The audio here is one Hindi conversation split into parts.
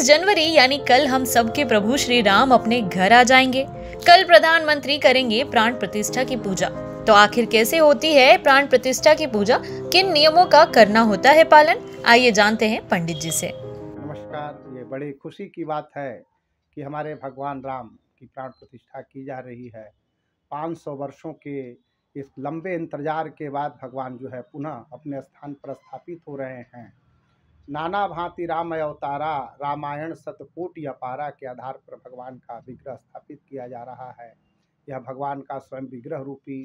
26 जनवरी यानी कल हम सबके प्रभु श्री राम अपने घर आ जाएंगे कल प्रधानमंत्री करेंगे प्राण प्रतिष्ठा की पूजा तो आखिर कैसे होती है प्राण प्रतिष्ठा की पूजा किन नियमों का करना होता है पालन आइए जानते हैं पंडित जी से नमस्कार ये बड़ी खुशी की बात है कि हमारे भगवान राम की प्राण प्रतिष्ठा की जा रही है 500 वर्षों के इस लंबे इंतजार के बाद भगवान जो है पुनः अपने स्थान पर स्थापित हो रहे हैं नाना भांति रामय अवतारा रामायण या अपारा के आधार पर भगवान का विग्रह स्थापित किया जा रहा है यह भगवान का स्वयं विग्रह रूपी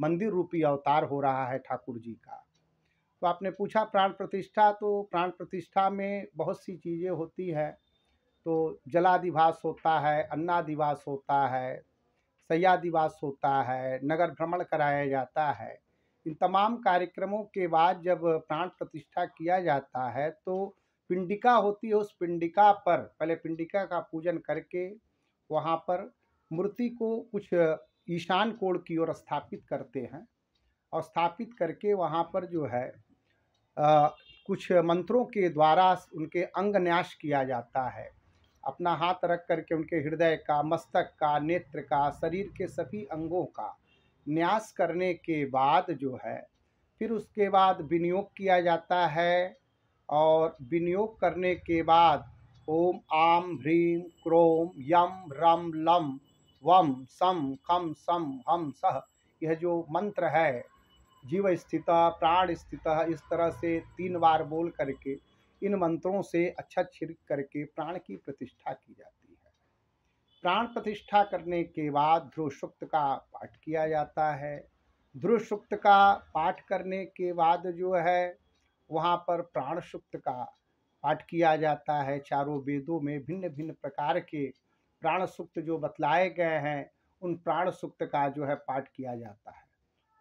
मंदिर रूपी अवतार हो रहा है ठाकुर जी का तो आपने पूछा प्राण प्रतिष्ठा तो प्राण प्रतिष्ठा में बहुत सी चीज़ें होती हैं तो जलादिवास होता है अन्नादिवास होता है सयादिवास होता है नगर भ्रमण कराया जाता है इन तमाम कार्यक्रमों के बाद जब प्राण प्रतिष्ठा किया जाता है तो पिंडिका होती है उस पिंडिका पर पहले पिंडिका का पूजन करके वहाँ पर मूर्ति को कुछ ईशान कोण की ओर स्थापित करते हैं और स्थापित करके वहाँ पर जो है आ, कुछ मंत्रों के द्वारा उनके अंग न्यास किया जाता है अपना हाथ रख करके उनके हृदय का मस्तक का नेत्र का शरीर के सभी अंगों का न्यास करने के बाद जो है फिर उसके बाद विनियोग किया जाता है और विनियोग करने के बाद ओम आम ह्रीम क्रोम यम रम लम वम सम कम सम हम सह यह जो मंत्र है जीव स्थित प्राण स्थित इस तरह से तीन बार बोल करके इन मंत्रों से अच्छा छिड़क करके प्राण की प्रतिष्ठा की जाती है प्राण प्रतिष्ठा करने के बाद ध्रुव सूक्त का पाठ किया जाता है ध्रुव सूक्त का पाठ करने के बाद जो है वहाँ पर प्राण सूक्त का पाठ किया जाता है चारों वेदों में भिन्न भिन्न प्रकार के प्राण सूक्त जो बतलाए गए हैं उन प्राण सूक्त का जो है पाठ किया जाता है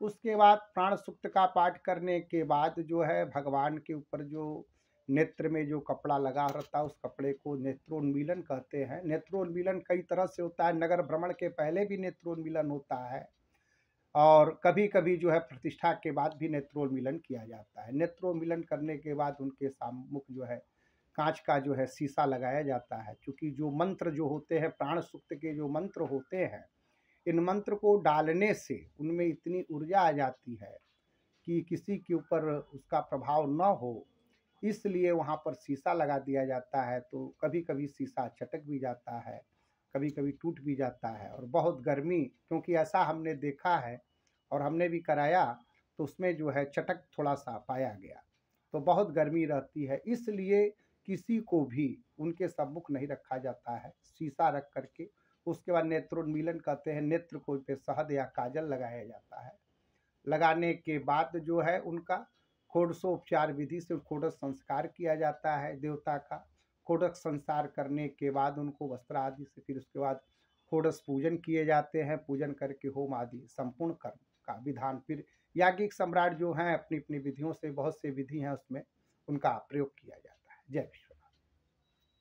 उसके बाद प्राण सूक्त का पाठ करने के बाद जो है भगवान के ऊपर जो नेत्र में जो कपड़ा लगा रहता है उस कपड़े को नेत्रोन्मीलन कहते हैं नेत्रोन्मीलन कई तरह से होता है नगर भ्रमण के पहले भी नेत्रोन्मीलन होता है और कभी कभी जो है प्रतिष्ठा के बाद भी नेत्रोन्मीलन किया जाता है नेत्रोन्मीलन करने के बाद उनके सामुख जो है कांच का जो है शीशा लगाया जाता है क्योंकि जो मंत्र जो होते हैं प्राण सुक्त के जो मंत्र होते हैं इन मंत्र को डालने से उनमें इतनी ऊर्जा आ जाती है कि किसी के ऊपर उसका प्रभाव न हो इसलिए वहाँ पर शीशा लगा दिया जाता है तो कभी कभी शीशा चटक भी जाता है कभी कभी टूट भी जाता है और बहुत गर्मी क्योंकि ऐसा हमने देखा है और हमने भी कराया तो उसमें जो है चटक थोड़ा सा पाया गया तो बहुत गर्मी रहती है इसलिए किसी को भी उनके सम्मुख नहीं रखा जाता है शीशा रख करके उसके बाद नेत्रोन्मीलन कहते हैं नेत्र को पे शहद या काजल लगाया जाता है लगाने के बाद जो है उनका खोडसोपचार विधि से खोडस संस्कार किया जाता है देवता का खोडक संस्कार करने के बाद उनको वस्त्र आदि से फिर उसके बाद खोडस पूजन किए जाते हैं पूजन करके होम आदि संपूर्ण कर्म का विधान फिर याज्ञिक सम्राट जो हैं अपनी अपनी विधियों से बहुत से विधि हैं उसमें उनका प्रयोग किया जाता है जय विष्णु